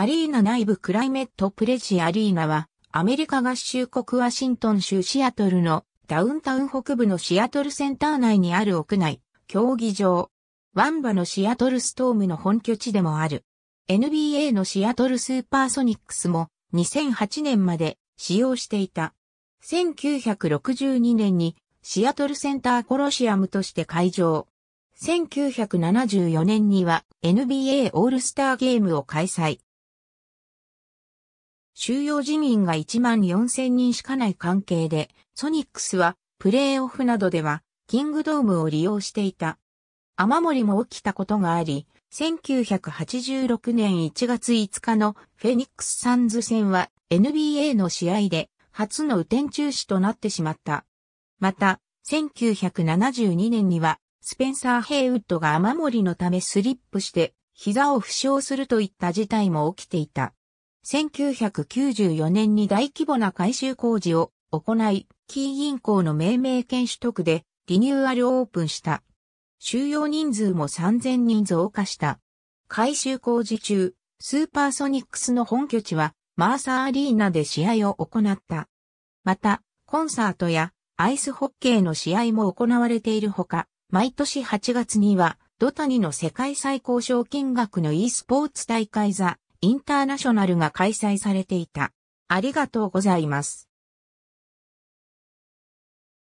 アリーナ内部クライメットプレジアリーナは、アメリカ合衆国ワシントン州シアトルのダウンタウン北部のシアトルセンター内にある屋内、競技場。ワンバのシアトルストームの本拠地でもある。NBA のシアトルスーパーソニックスも2008年まで使用していた。1962年にシアトルセンターコロシアムとして会場。1974年には NBA オールスターゲームを開催。収容人員が1万4000人しかない関係で、ソニックスはプレーオフなどではキングドームを利用していた。雨漏りも起きたことがあり、1986年1月5日のフェニックスサンズ戦は NBA の試合で初の雨天中止となってしまった。また、1972年にはスペンサー・ヘイウッドが雨漏りのためスリップして膝を負傷するといった事態も起きていた。1994年に大規模な改修工事を行い、キー銀行の命名権取得でリニューアルオープンした。収容人数も3000人増加した。改修工事中、スーパーソニックスの本拠地はマーサーアリーナで試合を行った。また、コンサートやアイスホッケーの試合も行われているほか、毎年8月には、ドタニの世界最高賞金額の e スポーツ大会座。インターナショナルが開催されていた。ありがとうございます。